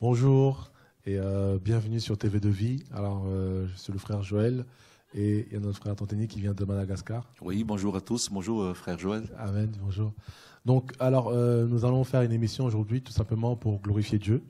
Bonjour et euh, bienvenue sur TV de Vie. Alors, euh, je suis le frère Joël et il y a notre frère Tantini qui vient de Madagascar. Oui, bonjour à tous. Bonjour, euh, frère Joël. Amen, bonjour. Donc, alors, nous allons faire une émission aujourd'hui tout simplement pour glorifier Dieu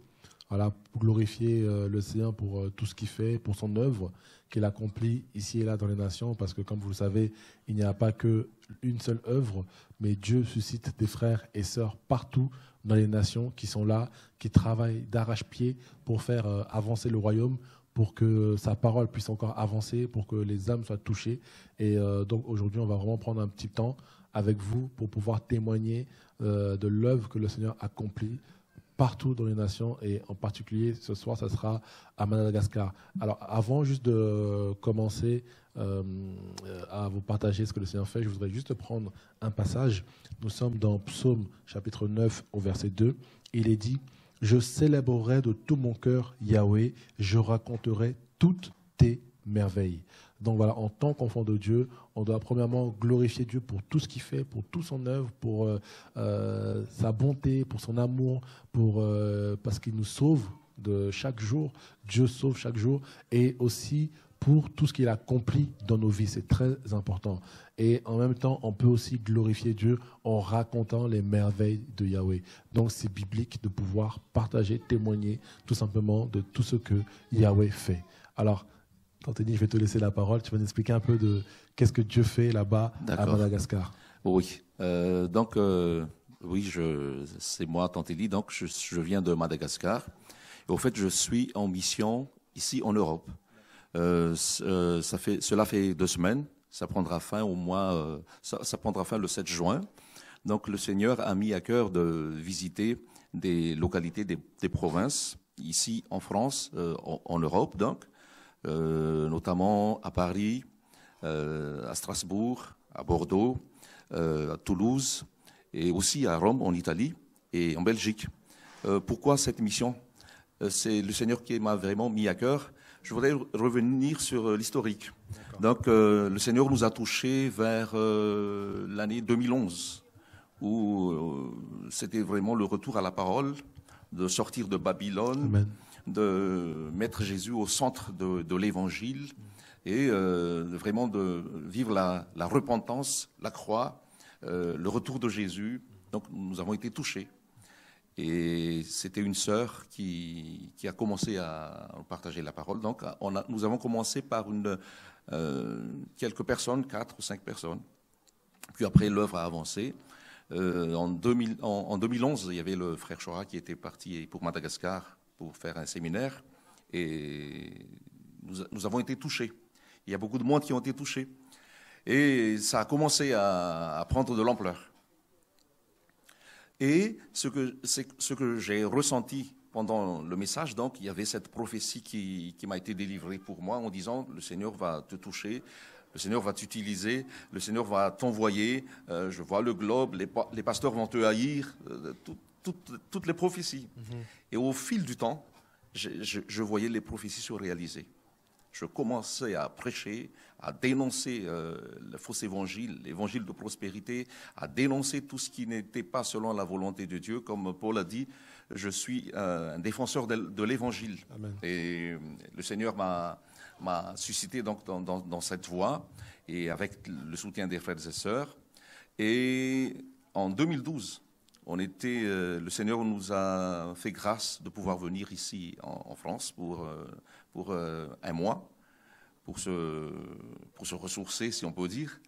voilà, pour glorifier euh, le Seigneur pour euh, tout ce qu'il fait, pour son œuvre qu'il accomplit ici et là dans les nations, parce que comme vous le savez, il n'y a pas qu'une seule œuvre, mais Dieu suscite des frères et sœurs partout dans les nations qui sont là, qui travaillent d'arrache-pied pour faire euh, avancer le royaume, pour que sa parole puisse encore avancer, pour que les âmes soient touchées. Et donc aujourd'hui, on va vraiment prendre un petit temps avec vous pour pouvoir témoigner de l'œuvre que le Seigneur accomplit partout dans les nations et en particulier ce soir, ça sera à Madagascar. Alors avant juste de commencer euh, à vous partager ce que le Seigneur fait, je voudrais juste prendre un passage. Nous sommes dans Psaume chapitre 9 au verset 2. Il est dit, je célébrerai de tout mon cœur Yahweh, je raconterai toutes tes merveilles. Donc voilà, en tant qu'enfant de Dieu, on doit premièrement glorifier Dieu pour tout ce qu'il fait, pour toute son œuvre, pour euh, euh, sa bonté, pour son amour, euh, parce qu'il nous sauve de chaque jour. Dieu sauve chaque jour et aussi pour tout ce qu'il accomplit dans nos vies. C'est très important. Et en même temps, on peut aussi glorifier Dieu en racontant les merveilles de Yahweh. Donc c'est biblique de pouvoir partager, témoigner tout simplement de tout ce que Yahweh fait. Alors, Anthony, je vais te laisser la parole. Tu vas nous expliquer un peu de qu'est-ce que Dieu fait là-bas à Madagascar. Oui. Euh, donc, euh, oui, je, c'est moi, Tantelli. Donc, je, viens de Madagascar. Et au fait, je suis en mission ici en Europe. Euh, ça fait, cela fait deux semaines. Ça prendra fin au mois. Ça, prendra fin le 7 juin. Donc, le Seigneur a mis à cœur de visiter des localités, des, provinces ici en France, en, en Europe, donc. Euh, notamment à Paris, euh, à Strasbourg, à Bordeaux, euh, à Toulouse et aussi à Rome en Italie et en Belgique. pourquoi cette mission C'est le Seigneur qui m'a vraiment mis à cœur. Je voudrais revenir sur l'historique. Donc le Seigneur nous a touchés vers l'année 2011 où c'était vraiment le retour à la parole, de sortir de Babylone, de mettre Jésus au centre de, l'évangile et euh, vraiment de vivre la, repentance, la croix, euh, le retour de Jésus. Donc nous avons été touchés. Et c'était une sœur qui, a commencé à partager la parole. Donc nous avons commencé par euh, quelques personnes, quatre ou cinq personnes. Puis après, l'œuvre a avancé. en, en, 2011, il y avait le frère Chora qui était parti pour Madagascar pour faire un séminaire et nous, nous, avons été touchés. Il y a beaucoup de monde qui ont été touchés. Et ça a commencé à, prendre de l'ampleur. Et ce que, ce que j'ai ressenti pendant le message, donc, il y avait cette prophétie qui, qui m'a été délivrée pour moi en disant, le Seigneur va te toucher, le Seigneur va t'utiliser, le Seigneur va t'envoyer, euh, je vois le globe, les, les, pasteurs vont te haïr, euh, tout, toutes, les prophéties. Mhm. Et au fil du temps, je, voyais les prophéties se réaliser. Je commençais à prêcher, à dénoncer euh, le faux évangile, l'évangile de prospérité, à dénoncer tout ce qui n'était pas selon la volonté de Dieu. Comme Paul a dit, je suis un défenseur de, l'évangile. Et euh, le Seigneur m'a suscité donc dans, dans, cette voie et avec le soutien des frères et sœurs. Et en 2012, on était, euh, le Seigneur nous a fait grâce de pouvoir venir ici en, France pour, euh, pour euh, un mois, pour se, pour se ressourcer, si on peut dire.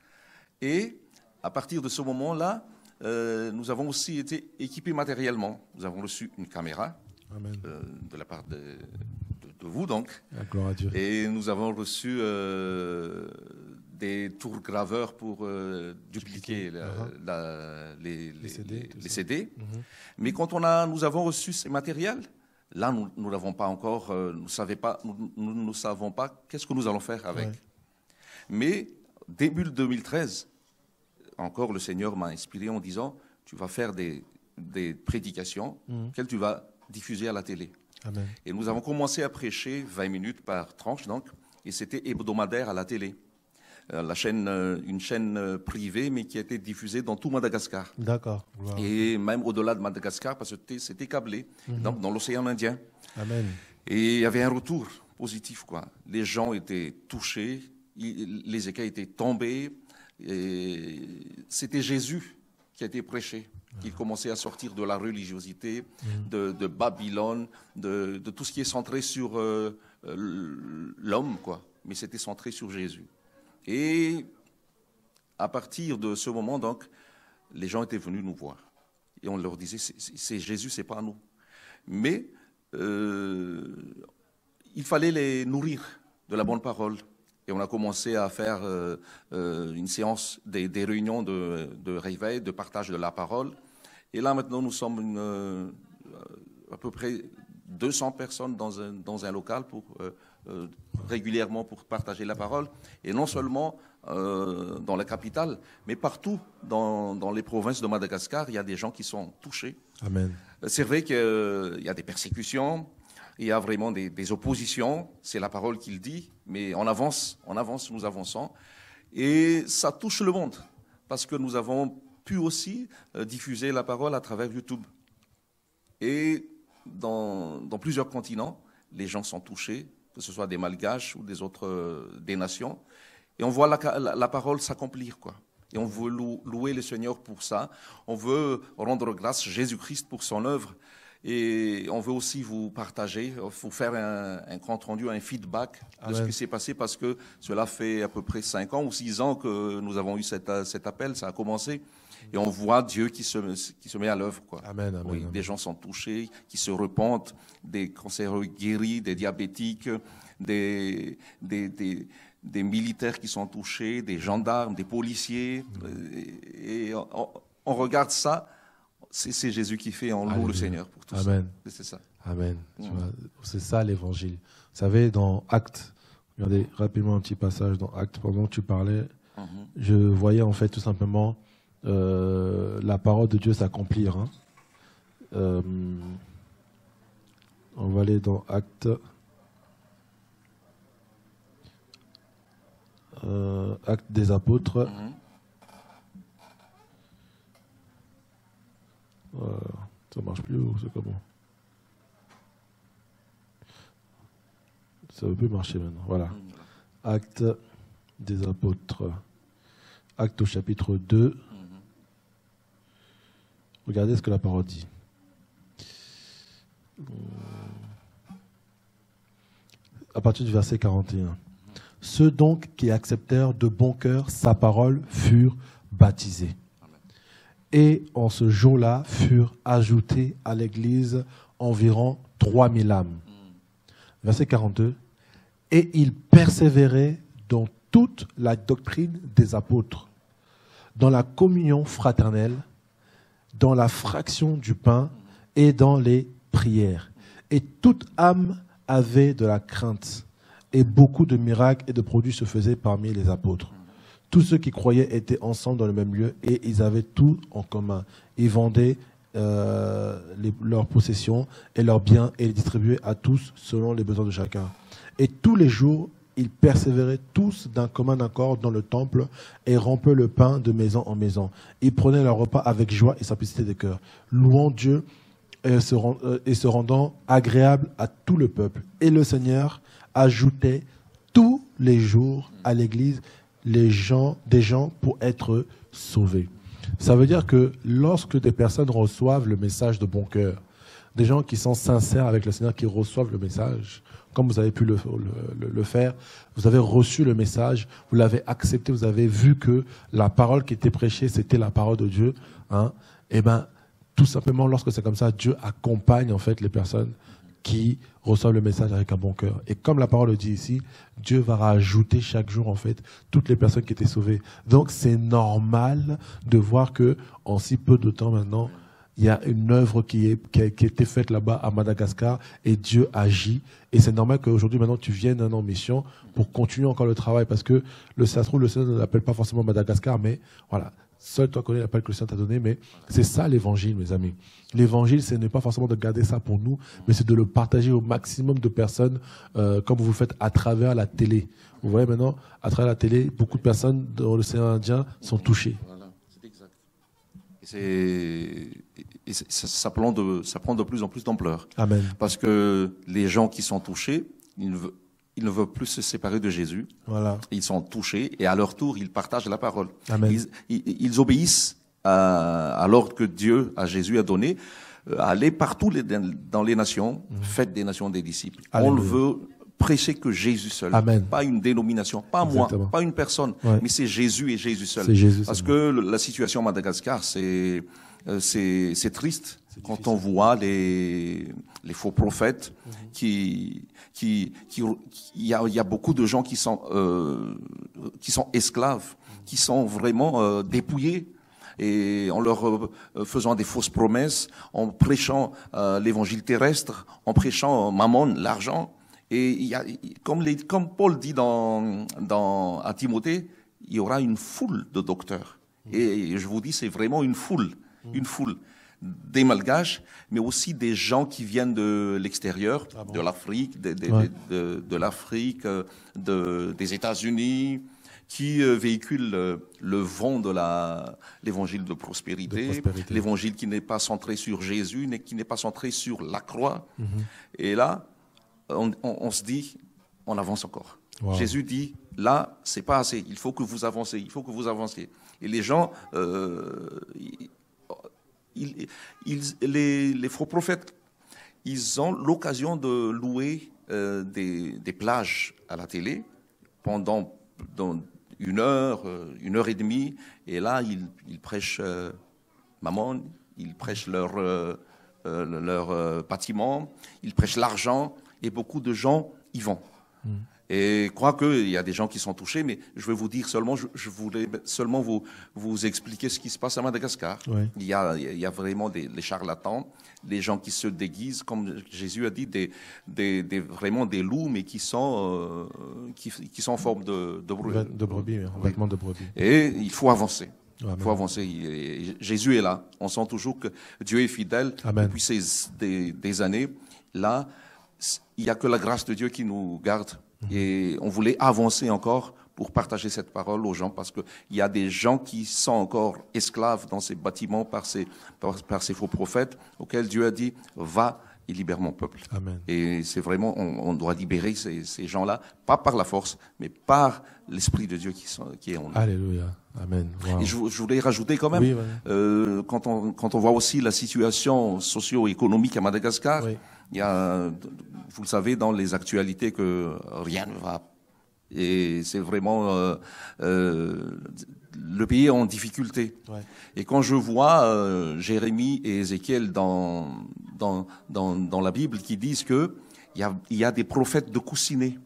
Et à partir de ce moment-là, nous avons aussi été équipés matériellement. Nous avons reçu une caméra de la part de, vous, donc. Et nous avons reçu des tours graveurs pour euh, dupliquer uh-huh. les, les, CD. Mm-hmm. Mais quand on a, nous avons reçu ces matériels, là, nous ne pas encore, euh, nous ne savons pas, qu'est-ce que nous allons faire avec. Mais début 2013, encore le Seigneur m'a inspiré en disant, tu vas faire des, des prédications mm-hmm. qu'elles tu vas diffuser à la télé. Amen. Et nous avons commencé à prêcher 20 minutes par tranche, donc, et c'était hebdomadaire à la télé. Euh, la chaîne, euh, une chaîne euh, privée, mais qui a été diffusée dans tout Madagascar. D'accord. Et même au-delà de Madagascar, parce que c'était câblé, mhm. dans, l'océan Indien. Amen. Et il y avait un retour positif, quoi. Les gens étaient touchés, les écailles étaient tombées, et c'était Jésus qui a été prêché. qui ah. commençait à sortir de la religiosité, mhm. de, Babylone, de, tout ce qui est centré sur l'homme, quoi. Mais c'était centré sur Jésus. Et à partir de ce moment, donc, les gens étaient venus nous voir. Et on leur disait, c'est Jésus, c'est pas nous. Mais euh, il fallait les nourrir de la bonne parole. Et on a commencé à faire euh, euh, une séance des, réunions de, réveil, de partage de la parole. Et là, maintenant, nous sommes à peu près 200 personnes dans un, dans un local pour euh, régulièrement pour partager la parole, et non seulement euh, dans la capitale, mais partout dans, les provinces de Madagascar, il y a des gens qui sont touchés. Amen. C'est vrai qu'il euh, y a des persécutions, il y a vraiment des, oppositions, c'est la parole qu'il dit, mais on avance, on avance, nous avançons, et ça touche le monde, parce que nous avons pu aussi diffuser la parole à travers YouTube. Et dans plusieurs continents, les gens sont touchés, que ce soit des Malgaches ou des autres euh, des nations. Et on voit la, parole s'accomplir, quoi. Et on veut louer le Seigneur pour ça. On veut rendre grâce à Jésus-Christ pour son œuvre. Et on veut aussi vous partager, vous faire un, compte rendu, un feedback de ce qui s'est passé parce que cela fait à peu près 5 ans ou 6 ans que nous avons eu cet, appel, ça a commencé. Et on voit Dieu qui se, met à l'œuvre. Amen, amen, oui, Des gens sont touchés, qui se repentent, des cancéreux guéris, des diabétiques, des, militaires qui sont touchés, des gendarmes, des policiers. Mm. Et, on regarde ça c'est Jésus qui fait, en loue le Seigneur pour tout Amen. C'est ça. Amen. C'est ça l'évangile. Vous savez, dans Actes, regardez rapidement un petit passage dans Actes, pendant que tu parlais, mhm. je voyais en fait tout simplement euh, la parole de Dieu s'accomplir. Hein. Euh, on va aller dans Actes. Euh, Actes des apôtres. Mhm. Ça euh, ça marche plus ou c'est comment Ça ne peut plus marcher maintenant. Mm, voilà. Acte des apôtres. Acte au chapitre 2. Mm-hmm. Regardez ce que la parole dit. Euh, à partir du verset 41. Ceux donc qui acceptèrent de bon cœur sa parole furent baptisés. Et en ce jour-là furent ajoutés à l'Église environ mille âmes. Verset 42. Et ils persévéraient dans toute la doctrine des apôtres, dans la communion fraternelle, dans la fraction du pain et dans les prières. Et toute âme avait de la crainte. Et beaucoup de miracles et de produits se faisaient parmi les apôtres tous ceux qui croyaient étaient ensemble dans le même lieu et ils avaient tout en commun. Ils vendaient euh, leurs possessions et leurs biens et les distribuaient à tous selon les besoins de chacun. Et tous les jours, ils persévéraient tous d'un commun accord dans le temple et rompaient le pain de maison en maison. Ils prenaient leur repas avec joie et simplicité de cœur, louant Dieu et euh, se, euh, et se rendant agréable à tout le peuple. Et le Seigneur ajoutait tous les jours à l'Église les gens, des gens pour être sauvés. Ça veut dire que lorsque des personnes reçoivent le message de bon cœur, des gens qui sont sincères avec le Seigneur, qui reçoivent le message, comme vous avez pu le, faire, vous avez reçu le message, vous l'avez accepté, vous avez vu que la parole qui était prêchée, c'était la parole de Dieu. Hein, et eh bien, tout simplement, lorsque c'est comme ça, Dieu accompagne en fait les personnes qui reçoivent le message avec un bon cœur. Et comme la parole le dit ici, Dieu va rajouter chaque jour, en fait, toutes les personnes qui étaient sauvées. Donc, c'est normal de voir que, en si peu de temps maintenant, il y a une œuvre qui, est, a, été faite là-bas à Madagascar et Dieu agit. Et c'est normal qu'aujourd'hui, maintenant, tu viennes en mission pour continuer encore le travail parce que le ça le Seigneur ne l'appelle pas forcément Madagascar, mais voilà, Seul toi connais l'appel que le Seigneur t'a donné, mais c'est ça l'évangile, mes amis. L'évangile, ce n'est pas forcément de garder ça pour nous, mais c'est de le partager au maximum de personnes, euh, comme vous le faites à travers la télé. Vous voyez maintenant, à travers la télé, beaucoup de personnes dans l'océan Indien sont touchées. Voilà, c'est exact. Et, ça, prend de, ça prend de plus en plus d'ampleur. Amen. Parce que les gens qui sont touchés, ils veulent ils ne veulent plus se séparer de Jésus. Voilà. Ils sont touchés et à leur tour, ils partagent la parole. Amen. Ils, obéissent à, l'ordre que Dieu, à Jésus, a donné. Euh, aller allez partout dans les nations, mhm. faites des nations des disciples. On le veut prêcher que Jésus seul. Amen. Pas une dénomination, pas moi, pas une personne, mais c'est Jésus et Jésus seul. Jésus Parce que la situation à Madagascar, c'est euh, c'est triste quand on voit les, les faux prophètes, mhm. qui, qui, qui, il y a, y a, beaucoup de gens qui sont, euh, qui sont esclaves, mhm. qui sont vraiment euh, dépouillés et en leur euh, faisant des fausses promesses, en prêchant euh, l'évangile terrestre, en prêchant mammon, l'argent. Et il y a, comme, les, comme Paul dit dans, dans, à Timothée, il y aura une foule de docteurs. Mhm. Et je vous dis, c'est vraiment une foule, une foule des Malgaches, mais aussi des gens qui viennent de l'extérieur, ah de l'Afrique, euh, de, des États-Unis, qui euh, véhiculent euh, le, vent de l'évangile de prospérité, l'évangile qui n'est pas centré sur Jésus, qui n'est pas centré sur la croix. Mhm. Et là, on, se dit, on avance encore. Jésus dit, là, c'est pas assez. Il faut que vous avancez. Il faut que vous avanciez. Et les gens, les, faux prophètes, ils ont l'occasion de louer euh, des, plages à la télé pendant une heure, euh, une heure et demie, et là, ils, prêchent euh, maman, ils prêchent leur, bâtiment, ils prêchent l'argent, et beaucoup de gens y vont. Mm. Et je crois qu'il y a des gens qui sont touchés, mais je vais vous dire seulement, je, voulais seulement vous, vous expliquer ce qui se passe à Madagascar. Il, y a, il y a vraiment des charlatans, des gens qui se déguisent, comme Jésus a dit, des, des, vraiment des loups, mais qui sont, euh, qui, qui, sont en forme de, de brebis. De brebis, de brebis. Et il faut avancer. Ah, il faut avancer. Jésus est là. On sent toujours que Dieu est fidèle Amen. depuis ces, des, des années. Là, il n'y a que la grâce de Dieu qui nous garde Mhm. Et on voulait avancer encore pour partager cette parole aux gens, parce qu'il y a des gens qui sont encore esclaves dans ces bâtiments par ces, par, ces faux prophètes, auxquels Dieu a dit, va et libère mon peuple. Amen. Et c'est vraiment, on, doit libérer ces, ces gens-là, pas par la force, mais par l'Esprit de Dieu qui, sont, qui est en nous. Alléluia. Amen. Et je, voulais rajouter quand même, euh, quand, on, quand on voit aussi la situation socio-économique à Madagascar, il y a, vous le savez, dans les actualités que rien ne va. Et c'est vraiment euh, euh, le pays est en difficulté. Et quand je vois euh, Jérémie et Ézéchiel dans, dans, dans, la Bible qui disent que il y a, y a, des prophètes de coussinets,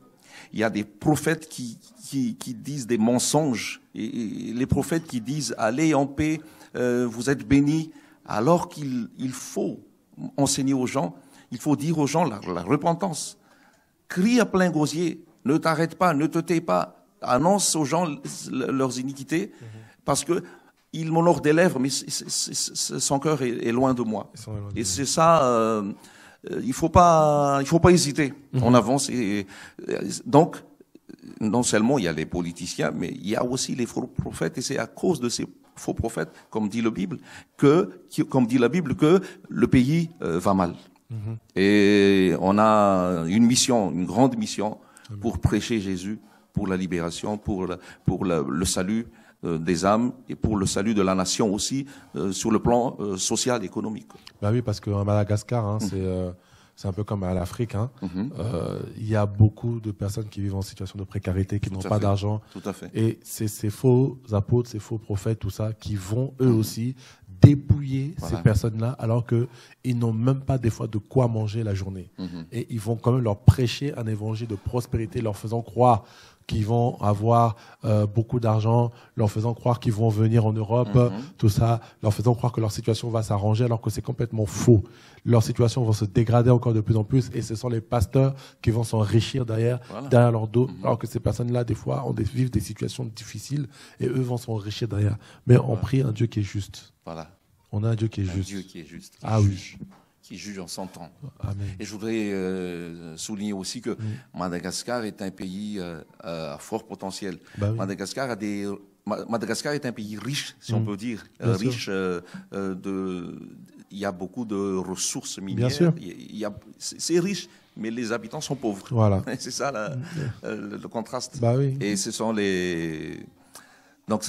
il y a des prophètes qui, qui, disent des mensonges, et, et, les prophètes qui disent allez en paix, vous êtes bénis, alors qu'il il faut enseigner aux gens il faut dire aux gens la, repentance. Crie à plein gosier, ne t'arrête pas, ne te tais pas, annonce aux gens leurs iniquités, mhm. parce que il m'honore des lèvres, mais son cœur est, loin de moi. et c'est ça. Euh, il faut pas, il faut pas hésiter. Mhm. On avance euh, donc non seulement il y a les politiciens, mais il y a aussi les faux prophètes et c'est à cause de ces faux prophètes, comme dit la Bible, que, comme dit la Bible, que le pays euh, va mal. Mhm. Et on a une mission, une grande mission pour prêcher Jésus, pour la libération, pour, pour le salut euh, des âmes et pour le salut de la nation aussi euh, sur le plan euh, social, économique. Bah oui, parce qu'en hein, Madagascar, hein, mhm. euh, c'est un peu comme à l'Afrique. Hein. Mhm. Il hein. y a beaucoup de personnes qui vivent en situation de précarité, qui n'ont pas d'argent. Tout à fait. Et c'est ces faux apôtres, ces faux prophètes, tout ça, qui vont eux aussi dépouiller ces personnes-là alors qu'ils n'ont même pas des fois de quoi manger la journée. Mhm. Et ils vont quand même leur prêcher un évangile de prospérité, leur faisant croire qui vont avoir euh, beaucoup d'argent, leur faisant croire qu'ils vont venir en Europe, mhm. tout ça, leur faisant croire que leur situation va s'arranger alors que c'est complètement faux. Leur situation va se dégrader encore de plus en plus et ce sont les pasteurs qui vont s'enrichir derrière, derrière leur dos, mhm. alors que ces personnes-là, des fois, ont des, vivent des situations difficiles et eux vont s'enrichir derrière. Mais on prie un Dieu qui est juste. Voilà. On a un Dieu qui est un Dieu qui est juste. Ah oui qui juge en 100 ans. Et je voudrais euh, souligner aussi que Madagascar est un pays euh, euh, à fort potentiel. Bah Madagascar a des Madagascar est un pays riche, si on mm. peut dire, riche de. Il y a beaucoup de ressources minières. Bien sûr. Il y a, c'est riche, mais les habitants sont pauvres. Voilà. c'est ça mm. le, contraste. Bah Et ce sont les donc,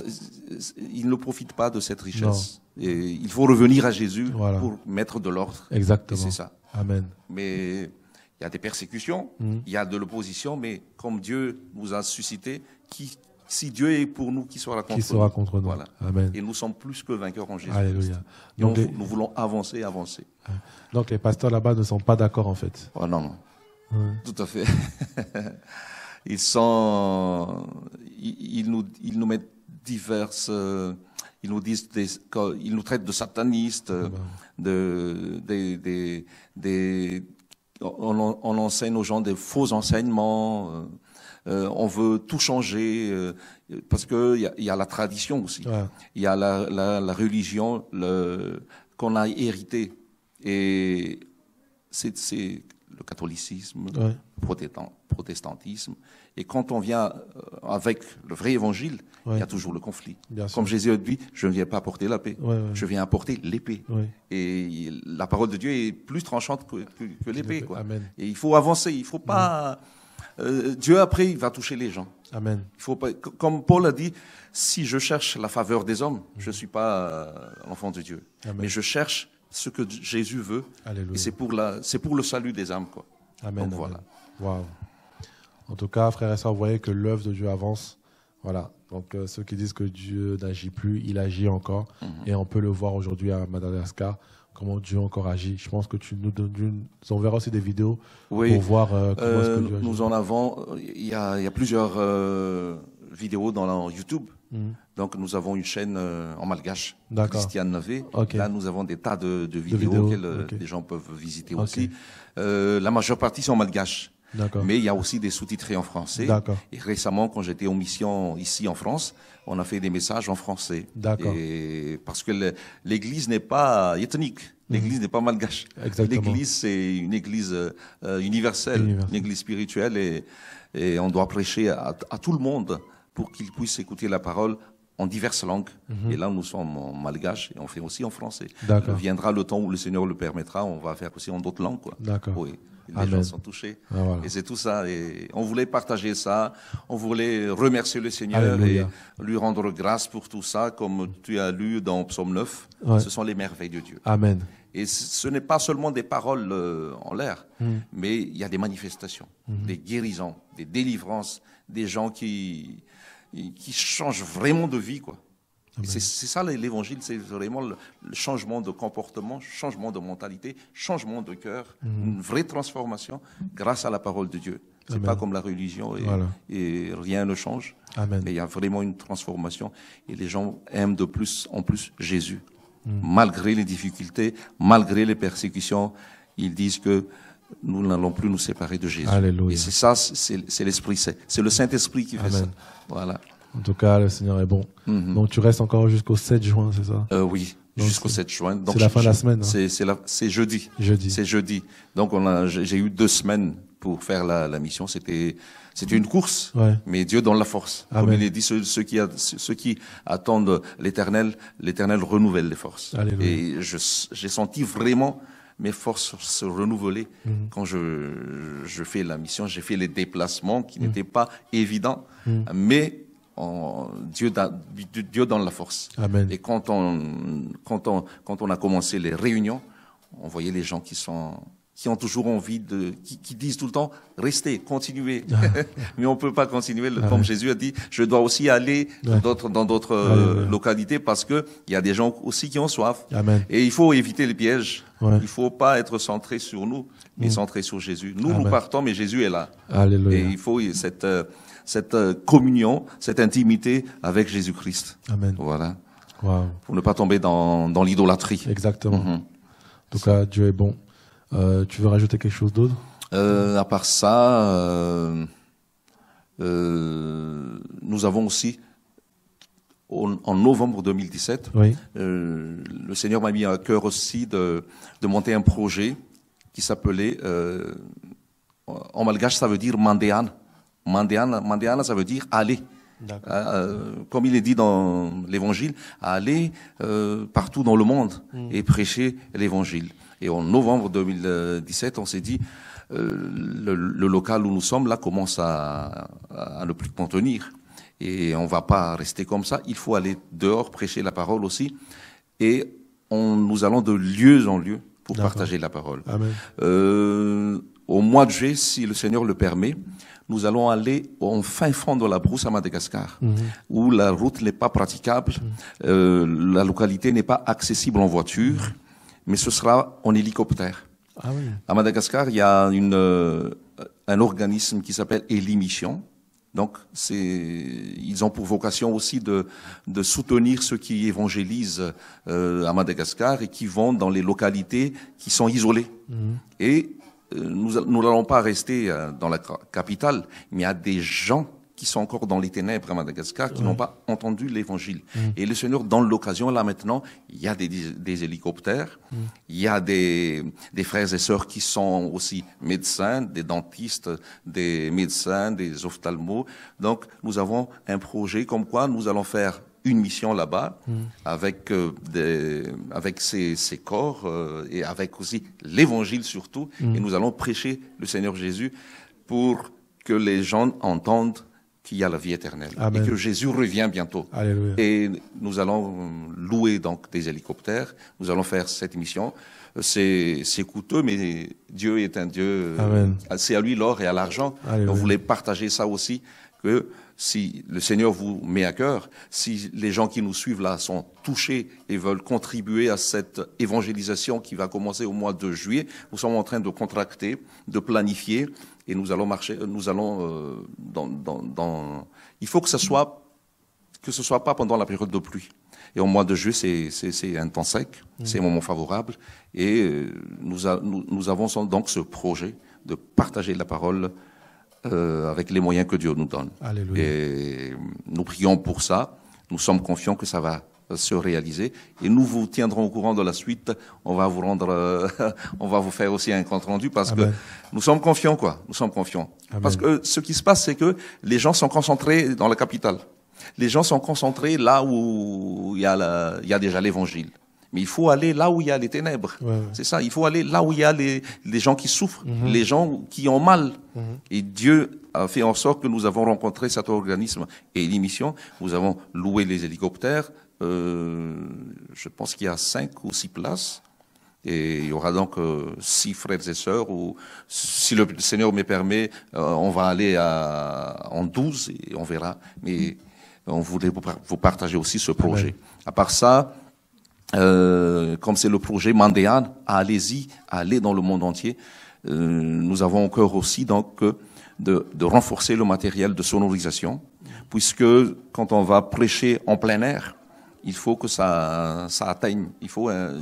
ils ne profitent pas de cette richesse. il faut revenir à Jésus pour mettre de l'ordre. Exactement. C'est ça. Amen. Mais il y a des persécutions, hmm. il y a de l'opposition, mais comme Dieu nous a suscité, qui, si Dieu est pour nous, qui sera contre qui nous sera contre nous. Amen. Et nous sommes plus que vainqueurs en Jésus. Alléluia. Donc, nous voulons avancer, avancer. Donc les pasteurs là-bas ne sont pas d'accord en fait. Oh non, Tout à fait. ils sont, ils nous mettent diverses. Euh, ils nous disent, ils nous traitent de satanistes, euh, ah de on, enseigne aux gens des faux enseignements. Euh, on veut tout changer parce qu'il y, a, la tradition aussi, il y a la, la, religion qu'on a héritée et c'est le catholicisme, le protestantisme. Et quand on vient euh, avec le vrai évangile, il y a toujours le conflit. Comme Jésus a dit, je ne viens pas apporter la paix, je viens apporter l'épée. Et la parole de Dieu est plus tranchante que, l'épée. Et il faut avancer, il ne faut pas... Euh, Dieu après, il va toucher les gens. Amen. Il faut pas, comme Paul a dit, si je cherche la faveur des hommes, je ne mhm. suis pas euh, enfant l'enfant de Dieu. Mais je cherche ce que Jésus veut. Et c'est pour, la, c'est pour le salut des âmes. Quoi. Amen. Donc, voilà. Wow. En tout cas, frères et sœurs, vous voyez que l'œuvre de Dieu avance. Voilà. Donc euh, ceux qui disent que Dieu n'agit plus, il agit encore. Mhm. Et on peut le voir aujourd'hui à Madagascar, comment Dieu encore agit. Je pense que tu nous, donnes, on verra aussi des vidéos pour voir euh, comment euh, Dieu agit. Nous en avons, il y a, plusieurs vidéos dans YouTube. Mhm. Donc nous avons une chaîne en malgache, Christiane Navé. Là nous avons des tas de, vidéos, que les gens peuvent visiter aussi. la majeure partie sont en malgache mais il y a aussi des sous-titrés en français. Et récemment, quand j'étais en mission ici en France, on a fait des messages en français. Et parce que l'Église n'est pas ethnique. L'Église mhm. n'est pas malgache. L'Église, c'est une Église euh, universelle, une Église spirituelle, et, on doit prêcher à, tout le monde pour qu'il puisse écouter la parole en diverses langues. Mhm. Et là, nous sommes en malgache et on fait aussi en français. Viendra le temps où le Seigneur le permettra, on va faire aussi en d'autres langues. D'accord. Oui. Les gens sont touchés. Ah, et c'est tout ça. Et on voulait partager ça. On voulait remercier le Seigneur et lui rendre grâce pour tout ça, comme tu as lu dans Psaume 9. Ce sont les merveilles de Dieu. Amen. Et ce n'est pas seulement des paroles euh, en l'air, hmm. mais il y a des manifestations, hmm. des guérisons, des délivrances, des gens qui, qui changent vraiment de vie, quoi. Ah ben. C'est ça l'évangile, c'est vraiment le, changement de comportement, changement de mentalité, changement de cœur, mhm. une vraie transformation grâce à la parole de Dieu. C'est pas comme la religion et, rien ne change. Mais il y a vraiment une transformation et les gens aiment de plus en plus Jésus. Mhm. Malgré les difficultés, malgré les persécutions, ils disent que nous n'allons plus nous séparer de Jésus. Et c'est ça, c'est l'Esprit C'est le Saint-Esprit qui fait ça. Voilà. En tout cas, le Seigneur est bon. Mhm. Donc tu restes encore jusqu'au 7 juin, c'est ça euh, Oui, jusqu'au 7 juin. C'est la fin de la semaine. Hein. C'est jeudi. Jeudi. C'est jeudi. Donc j'ai eu deux semaines pour faire la, la mission. C'était c'était une course, mais Dieu donne la force. Comme il est dit, ceux, qui, attendent l'Éternel, l'Éternel renouvelle les forces. Et j'ai senti vraiment mes forces se renouveler mhm. quand je, je fais la mission. J'ai fait les déplacements qui mhm. n'étaient pas évidents, mais Dieu, donne la force. Amen. Et quand on, a commencé les réunions, on voyait les gens qui sont qui ont toujours envie de, qui, disent tout le temps, restez, continuez. Ah. Mais on ne peut pas continuer, ah comme Jésus a dit, je dois aussi aller dans d'autres ah, localités parce qu'il y a des gens aussi qui ont soif. Amen. Et il faut éviter les pièges. Il ne faut pas être centré sur nous, mais mm. centré sur Jésus. Nous, nous partons, mais Jésus est là. Alléluia. Et il faut cette, euh, cette euh, communion, cette intimité avec Jésus-Christ. Amen. Voilà. Pour ne pas tomber dans, l'idolâtrie. Exactement. Mhm. En tout cas, Dieu est bon. Euh, tu veux rajouter quelque chose d'autre euh, À part ça, nous avons aussi en novembre 2017, le Seigneur m'a mis à cœur aussi de, de monter un projet qui s'appelait, en malgache ça veut dire Mandéan, Mandiana, mandiana ça veut dire aller. Ah, euh, comme il est dit dans l'évangile, aller euh, partout dans le monde hmm. et prêcher l'évangile. Et en novembre 2017, on s'est dit, euh, le, local où nous sommes, là, commence à, à ne plus contenir. Et on va pas rester comme ça. Il faut aller dehors, prêcher la parole aussi. Et on, nous allons de lieu en lieu pour partager la parole. Amen au mois de juillet, si le Seigneur le permet, nous allons aller en fin fond de la brousse à Madagascar, mhm. où la route n'est pas praticable, mhm. euh, la localité n'est pas accessible en voiture, mais ce sera en hélicoptère. Ah à Madagascar, il y a euh, un organisme qui s'appelle Elimission. Donc, ils ont pour vocation aussi de, soutenir ceux qui évangélisent euh, à Madagascar et qui vont dans les localités qui sont isolées. Mhm. Et nous n'allons pas rester euh, dans la capitale, mais il y a des gens qui sont encore dans les ténèbres à Madagascar, qui n'ont pas entendu l'évangile. Mm. Et le Seigneur, dans l'occasion, là maintenant, il y a des, hélicoptères, mm. il y a des, des frères et sœurs qui sont aussi médecins, des dentistes, des médecins, des ophtalmos. Donc, nous avons un projet comme quoi nous allons faire une mission là-bas mm. avec euh, avec ses, corps euh, et avec aussi l'évangile surtout mm. et nous allons prêcher le Seigneur Jésus pour que les gens entendent qu'il y a la vie éternelle et que Jésus revient bientôt. Et nous allons euh, louer donc des hélicoptères, nous allons faire cette mission. C'est coûteux, mais Dieu est un Dieu. C'est à lui l'or et à l'argent. On voulait partager ça aussi que si le Seigneur vous met à cœur, si les gens qui nous suivent là sont touchés et veulent contribuer à cette évangélisation qui va commencer au mois de juillet, nous sommes en train de contracter, de planifier, et nous allons marcher, euh, nous allons euh, dans, dans, dans, Il faut que ce soit que ce soit pas pendant la période de pluie. Et au mois de juillet, c'est un temps sec, mm. c'est un moment favorable, et euh, nous, nous, nous avons donc ce projet de partager la parole euh, avec les moyens que Dieu nous donne. Alléluia. Et euh, nous prions pour ça. Nous sommes confiants que ça va euh, se réaliser. Et nous vous tiendrons au courant de la suite. On va vous rendre, on va vous faire aussi un compte rendu parce que nous sommes confiants, quoi. Nous sommes confiants. Parce que ce qui se passe, c'est que les gens sont concentrés dans la capitale. Les gens sont concentrés là où il y a, la, il y a déjà l'évangile mais il faut aller là où il y a les ténèbres. C'est ça, il faut aller là où il y a les, gens qui souffrent, mhm. les gens qui ont mal. Mhm. Et Dieu a fait en sorte que nous avons rencontré cet organisme et l'émission. Nous avons loué les hélicoptères. Euh, je pense qu'il y a cinq ou six places. Et il y aura donc euh, six frères et sœurs, ou si le Seigneur me permet, euh, on va aller à, en douze et on verra. Mais on voulait vous, partager aussi ce projet. À part ça, euh, comme c'est le projet Mandéane, allez-y, allez dans le monde entier. Euh, nous avons encore aussi donc de, renforcer le matériel de sonorisation, puisque quand on va prêcher en plein air, il faut que ça, atteigne, il faut un,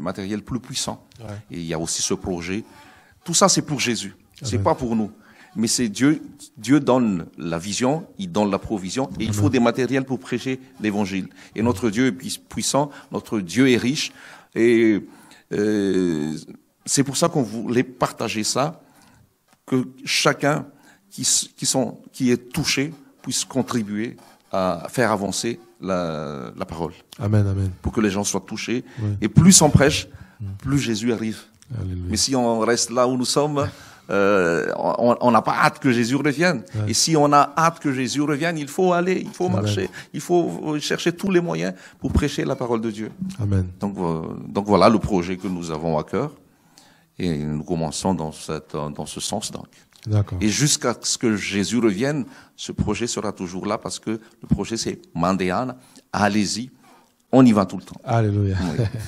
matériel plus puissant. Et il y a aussi ce projet. Tout ça, c'est pour Jésus. C'est n'est pas pour nous mais c'est Dieu, Dieu donne la vision, il donne la provision, et il faut mhm. des matériels pour prêcher l'évangile. Et notre Dieu est puissant, notre Dieu est riche, et euh, c'est pour ça qu'on voulait partager ça, que chacun qui, qui, sont, qui est touché puisse contribuer à faire avancer la, parole. Amen, amen. Pour que les gens soient touchés. Et plus on prêche, mm. plus Jésus arrive. Mais si on reste là où nous sommes, euh, on n'a pas hâte que Jésus revienne. Et si on a hâte que Jésus revienne, il faut aller, il faut marcher, il faut chercher tous les moyens pour prêcher la parole de Dieu. Amen. Donc, voilà le projet que nous avons à cœur. Et nous commençons dans, ce sens donc. Et jusqu'à ce que Jésus revienne, ce projet sera toujours là parce que le projet c'est Mandéane, allez-y, on y va tout le temps. Alléluia.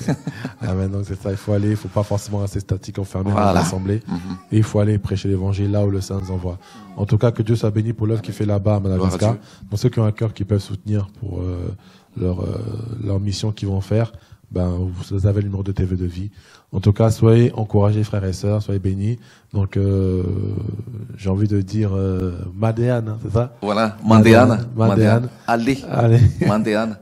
Amen. Donc c'est ça, il faut aller, il faut pas forcément rester statique, enfermé dans l'assemblée. Mhm. il faut aller prêcher l'évangile là où le Saint nous envoie. En tout cas, que Dieu soit béni pour l'œuvre qu'il fait là-bas à Madagascar. Pour ceux qui ont un cœur qui peuvent soutenir pour euh, leur, euh, leur mission qu'ils vont faire, ben, vous avez le numéro de TV de vie. En tout cas, soyez encouragés, frères et sœurs, soyez bénis. Donc, euh, j'ai envie de dire euh, Madéana, hein, c'est ça Voilà, Madéana, Allez. Madéana.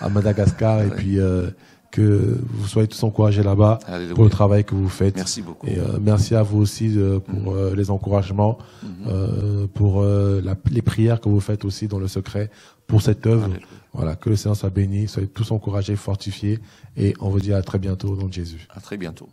à, Madagascar, et puis euh, que vous soyez tous encouragés là-bas pour le travail que vous faites. Merci beaucoup. Et merci à vous aussi pour mm-hmm. les encouragements, mm-hmm. pour les prières que vous faites aussi dans le secret pour cette œuvre. Voilà, que le Seigneur soit béni, soyez tous encouragés, fortifiés, et on vous dit à très bientôt au nom de Jésus. À très bientôt.